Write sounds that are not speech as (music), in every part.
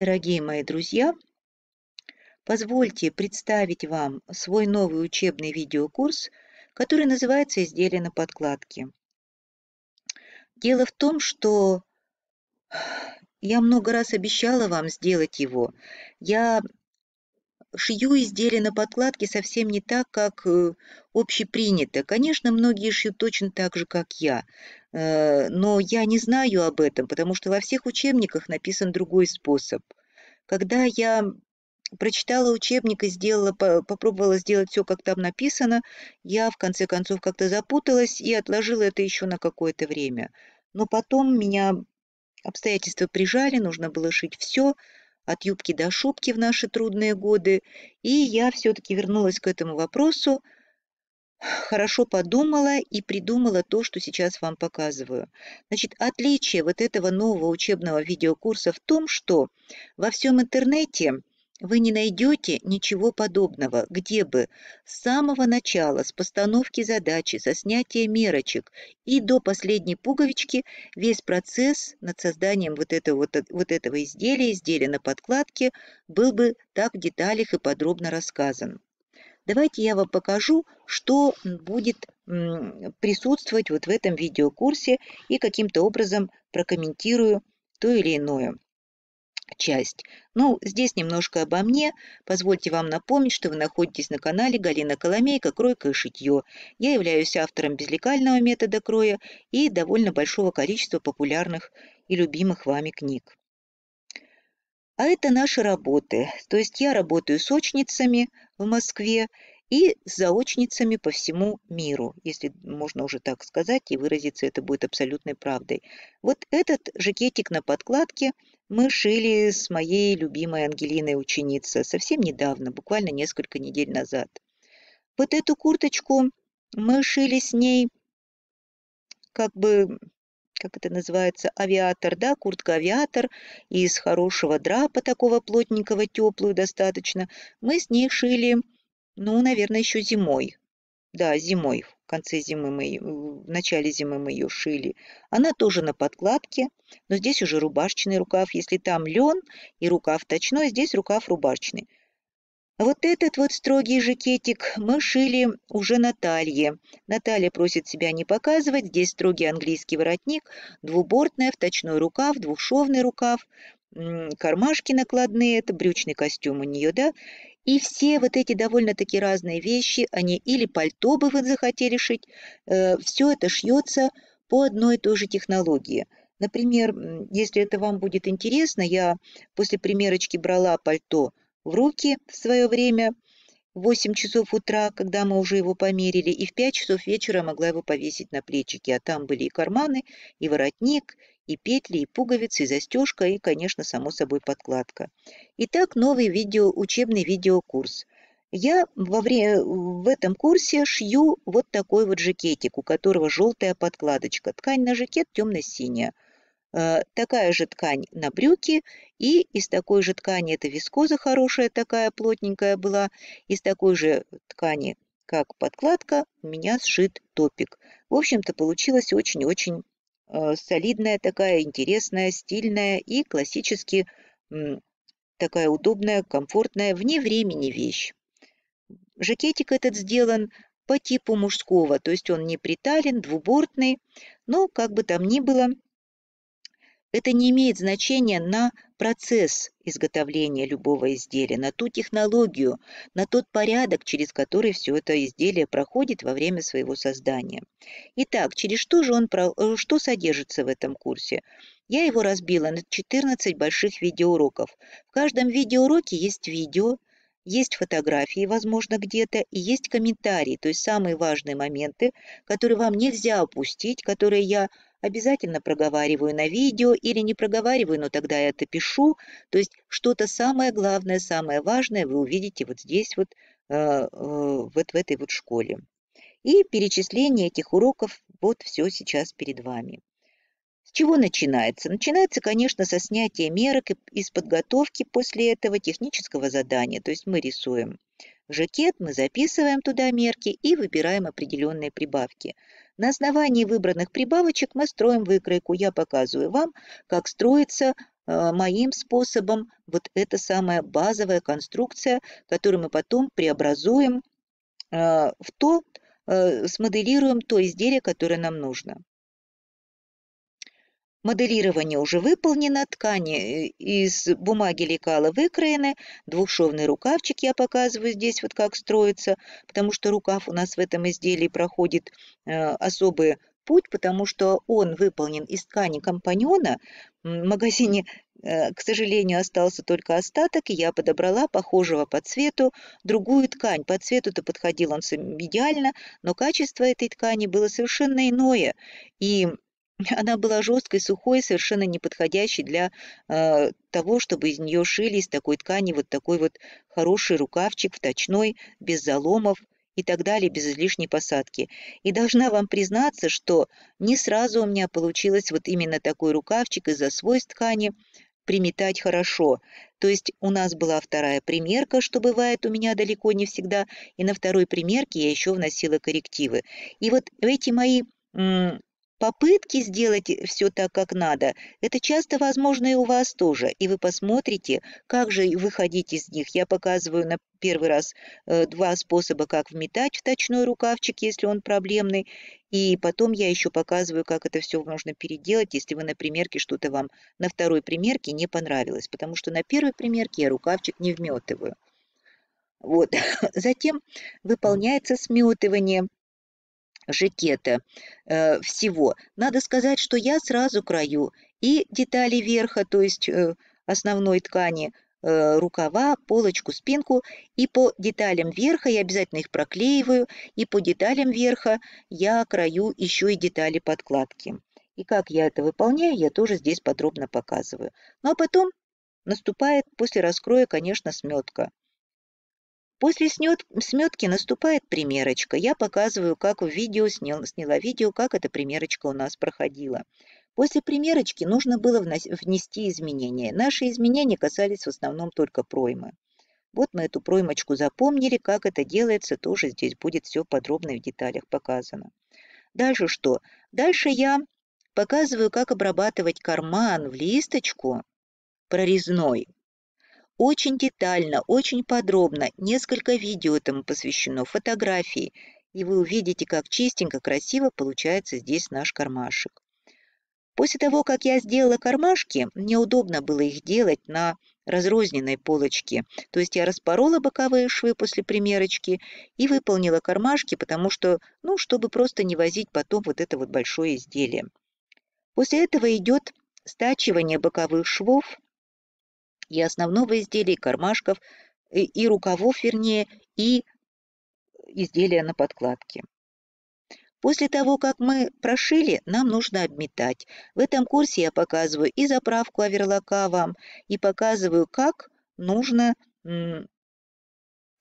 Дорогие мои друзья, позвольте представить вам свой новый учебный видеокурс, который называется «Изделие на подкладке». Дело в том, что я много раз обещала вам сделать его. Я шью изделия на подкладке совсем не так, как э, общепринято. Конечно, многие шьют точно так же, как я, э, но я не знаю об этом, потому что во всех учебниках написан другой способ. Когда я прочитала учебник и сделала, попробовала сделать все, как там написано, я в конце концов как-то запуталась и отложила это еще на какое-то время. Но потом меня обстоятельства прижали, нужно было шить все – от юбки до шубки в наши трудные годы, и я все-таки вернулась к этому вопросу, хорошо подумала и придумала то, что сейчас вам показываю. Значит, отличие вот этого нового учебного видеокурса в том, что во всем интернете вы не найдете ничего подобного, где бы с самого начала, с постановки задачи, со снятия мерочек и до последней пуговички весь процесс над созданием вот этого, вот, вот этого изделия, изделия на подкладке, был бы так в деталях и подробно рассказан. Давайте я вам покажу, что будет присутствовать вот в этом видеокурсе и каким-то образом прокомментирую то или иное часть. Ну, здесь немножко обо мне. Позвольте вам напомнить, что вы находитесь на канале Галина Коломейка «Кройка и шитье». Я являюсь автором безлекального метода кроя и довольно большого количества популярных и любимых вами книг. А это наши работы. То есть я работаю с очницами в Москве и с заочницами по всему миру, если можно уже так сказать, и выразиться это будет абсолютной правдой. Вот этот жакетик на подкладке – мы шили с моей любимой Ангелиной ученица совсем недавно, буквально несколько недель назад. Вот эту курточку мы шили с ней как бы, как это называется, авиатор, да, куртка-авиатор из хорошего драпа такого плотненького, теплую достаточно. Мы с ней шили, ну, наверное, еще зимой, да, зимой, в конце зимы мы, в начале зимы мы ее шили. Она тоже на подкладке, но здесь уже рубашечный рукав. Если там лен и рукав точной, здесь рукав рубашечный. А вот этот вот строгий жакетик мы шили уже Наталье. Наталья просит себя не показывать. Здесь строгий английский воротник, двубортная, вточной рукав, двухшовный рукав, кармашки накладные, это брючный костюм у нее, да, и все вот эти довольно-таки разные вещи, они или пальто бы вы захотели шить, э, все это шьется по одной и той же технологии. Например, если это вам будет интересно, я после примерочки брала пальто в руки в свое время в 8 часов утра, когда мы уже его померили, и в 5 часов вечера могла его повесить на плечики, а там были и карманы, и воротник, и петли, и пуговицы, и застежка, и, конечно, само собой подкладка. Итак, новый видео, учебный видеокурс. Я во время, в этом курсе шью вот такой вот жакетик, у которого желтая подкладочка. Ткань на жакет темно-синяя. Э, такая же ткань на брюки. И из такой же ткани, это вискоза хорошая такая, плотненькая была. Из такой же ткани, как подкладка, у меня сшит топик. В общем-то, получилось очень-очень Э, солидная такая, интересная, стильная и классически такая удобная, комфортная, вне времени вещь. Жакетик этот сделан по типу мужского, то есть он не притален, двубортный, но как бы там ни было, это не имеет значения на процесс изготовления любого изделия, на ту технологию, на тот порядок, через который все это изделие проходит во время своего создания. Итак, через что же он, э, что содержится в этом курсе? Я его разбила на 14 больших видеоуроков. В каждом видеоуроке есть видео, есть фотографии, возможно, где-то, и есть комментарии, то есть самые важные моменты, которые вам нельзя опустить, которые я обязательно проговариваю на видео или не проговариваю, но тогда я это пишу. То есть что-то самое главное, самое важное вы увидите вот здесь вот, э, э, вот в этой вот школе. И перечисление этих уроков вот все сейчас перед вами. С чего начинается? Начинается, конечно, со снятия мерок из подготовки после этого технического задания. То есть мы рисуем жакет, мы записываем туда мерки и выбираем определенные прибавки. На основании выбранных прибавочек мы строим выкройку. Я показываю вам, как строится э, моим способом вот эта самая базовая конструкция, которую мы потом преобразуем э, в то, э, смоделируем то изделие, которое нам нужно. Моделирование уже выполнено, ткани э, из бумаги лекала выкроены, двухшовный рукавчик я показываю здесь вот как строится, потому что рукав у нас в этом изделии проходит э, особый путь, потому что он выполнен из ткани компаньона. В магазине, э, к сожалению, остался только остаток, и я подобрала похожего по цвету другую ткань. По цвету-то подходил он идеально, но качество этой ткани было совершенно иное, и (laughs) Она была жесткой, сухой, совершенно неподходящей для э, того, чтобы из нее шили из такой ткани вот такой вот хороший рукавчик, вточной, без заломов и так далее, без излишней посадки. И должна вам признаться, что не сразу у меня получилось вот именно такой рукавчик из-за свойств ткани приметать хорошо. То есть у нас была вторая примерка, что бывает у меня далеко не всегда, и на второй примерке я еще вносила коррективы. И вот эти мои Попытки сделать все так, как надо, это часто возможно и у вас тоже, и вы посмотрите, как же выходить из них. Я показываю на первый раз э, два способа, как вметать в вточной рукавчик, если он проблемный, и потом я еще показываю, как это все можно переделать, если вы на примерке что-то вам на второй примерке не понравилось, потому что на первой примерке я рукавчик не вметываю. Вот. (laughs) Затем выполняется сметывание жакета э, всего. Надо сказать, что я сразу краю и детали верха, то есть э, основной ткани, э, рукава, полочку, спинку, и по деталям верха я обязательно их проклеиваю, и по деталям верха я краю еще и детали подкладки. И как я это выполняю, я тоже здесь подробно показываю. Ну а потом наступает после раскроя, конечно, сметка. После сметки наступает примерочка. Я показываю, как в видео снял, сняла видео, как эта примерочка у нас проходила. После примерочки нужно было внести изменения. Наши изменения касались в основном только проймы. Вот мы эту проймочку запомнили, как это делается, тоже здесь будет все подробно в деталях показано. Дальше что? Дальше я показываю, как обрабатывать карман в листочку прорезной очень детально, очень подробно, несколько видео этому посвящено, фотографии, и вы увидите, как чистенько, красиво получается здесь наш кармашек. После того, как я сделала кармашки, мне удобно было их делать на разрозненной полочке. То есть я распорола боковые швы после примерочки и выполнила кармашки, потому что, ну, чтобы просто не возить потом вот это вот большое изделие. После этого идет стачивание боковых швов и основного изделия, и кармашков, и, и рукавов, вернее, и изделия на подкладке. После того, как мы прошили, нам нужно обметать. В этом курсе я показываю и заправку оверлока вам, и показываю, как нужно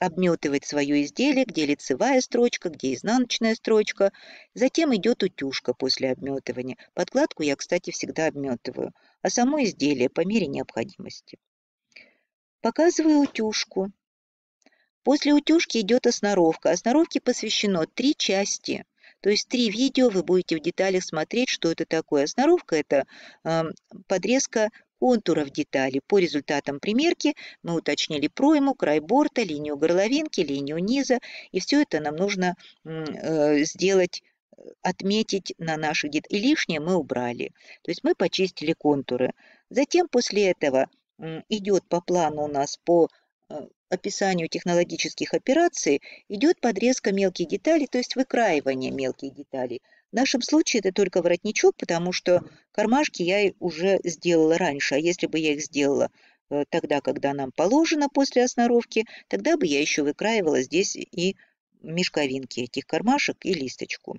обметывать свое изделие, где лицевая строчка, где изнаночная строчка. Затем идет утюжка после обметывания. Подкладку я, кстати, всегда обметываю, а само изделие по мере необходимости. Показываю утюжку. После утюжки идет осноровка. Осноровке посвящено три части. То есть три видео вы будете в деталях смотреть, что это такое. Сноровка – это э, подрезка контуров детали. По результатам примерки мы уточнили пройму, край борта, линию горловинки, линию низа. И все это нам нужно э, сделать отметить на наших деталях. И лишнее мы убрали. То есть мы почистили контуры. Затем после этого идет по плану у нас по э, описанию технологических операций, идет подрезка мелких деталей, то есть выкраивание мелких деталей. В нашем случае это только воротничок, потому что кармашки я уже сделала раньше, а если бы я их сделала э, тогда, когда нам положено после осноровки, тогда бы я еще выкраивала здесь и мешковинки этих кармашек и листочку.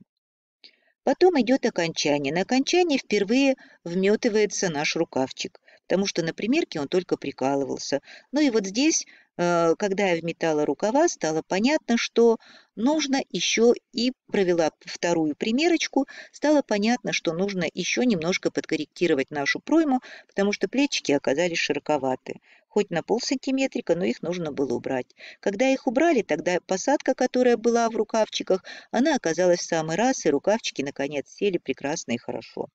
Потом идет окончание. На окончании впервые вметывается наш рукавчик потому что на примерке он только прикалывался. Ну и вот здесь, э, когда я вметала рукава, стало понятно, что нужно еще и провела вторую примерочку, стало понятно, что нужно еще немножко подкорректировать нашу пройму, потому что плечики оказались широковаты хоть на полсантиметрика, но их нужно было убрать. Когда их убрали, тогда посадка, которая была в рукавчиках, она оказалась в самый раз, и рукавчики, наконец, сели прекрасно и хорошо.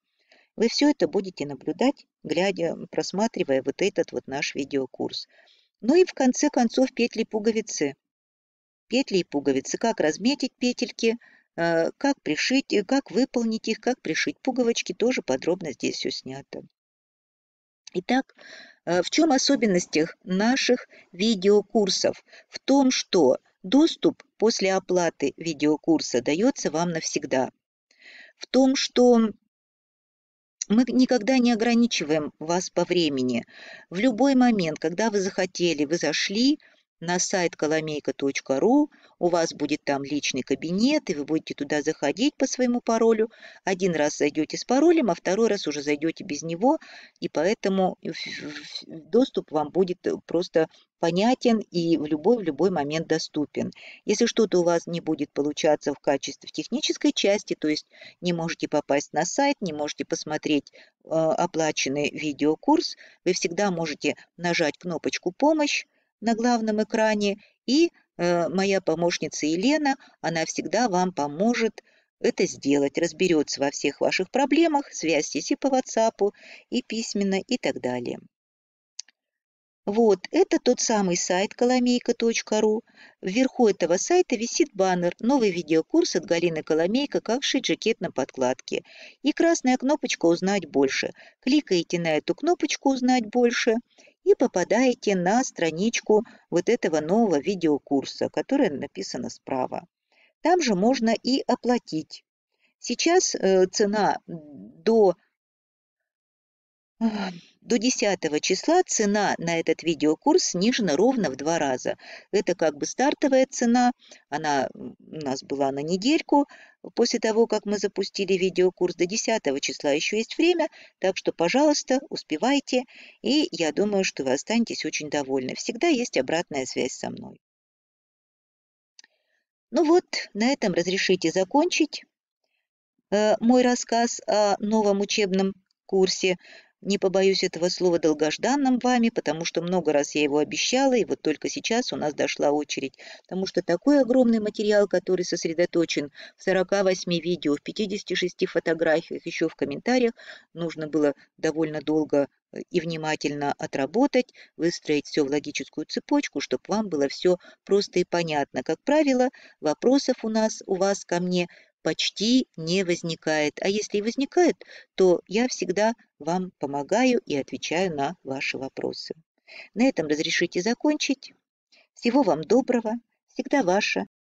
Вы все это будете наблюдать, глядя, просматривая вот этот вот наш видеокурс. Ну и в конце концов петли-пуговицы. Петли и пуговицы, как разметить петельки, э, как пришить, э, как выполнить их, как пришить пуговочки, тоже подробно здесь все снято. Итак, э, в чем особенность наших видеокурсов? В том, что доступ после оплаты видеокурса дается вам навсегда. В том, что мы никогда не ограничиваем вас по времени. В любой момент, когда вы захотели, вы зашли – на сайт коломейка.ру. У вас будет там личный кабинет, и вы будете туда заходить по своему паролю. Один раз зайдете с паролем, а второй раз уже зайдете без него, и поэтому доступ вам будет э, просто понятен и в любой, в любой момент доступен. Если что-то у вас не будет получаться в качестве в технической части, то есть не можете попасть на сайт, не можете посмотреть э, оплаченный видеокурс, вы всегда можете нажать кнопочку «Помощь», на главном экране, и э, моя помощница Елена, она всегда вам поможет это сделать, разберется во всех ваших проблемах, связьтесь и по WhatsApp, и письменно, и так далее. Вот, это тот самый сайт коломейка.ру. Вверху этого сайта висит баннер «Новый видеокурс от Галины Коломейко. Как шить жакет на подкладке». И красная кнопочка «Узнать больше». Кликайте на эту кнопочку «Узнать больше» и попадаете на страничку вот этого нового видеокурса, которое написано справа. Там же можно и оплатить. Сейчас э, цена до до 10 числа цена на этот видеокурс снижена ровно в два раза. Это как бы стартовая цена, она у нас была на недельку, после того, как мы запустили видеокурс до 10 числа еще есть время, так что, пожалуйста, успевайте, и я думаю, что вы останетесь очень довольны. Всегда есть обратная связь со мной. Ну вот, на этом разрешите закончить э, мой рассказ о новом учебном курсе не побоюсь этого слова, долгожданным вами, потому что много раз я его обещала, и вот только сейчас у нас дошла очередь, потому что такой огромный материал, который сосредоточен в 48 видео, в 56 фотографиях, еще в комментариях, нужно было довольно долго э, и внимательно отработать, выстроить все в логическую цепочку, чтобы вам было все просто и понятно. Как правило, вопросов у нас, у вас ко мне – почти не возникает. А если и возникает, то я всегда вам помогаю и отвечаю на ваши вопросы. На этом разрешите закончить. Всего вам доброго. Всегда ваша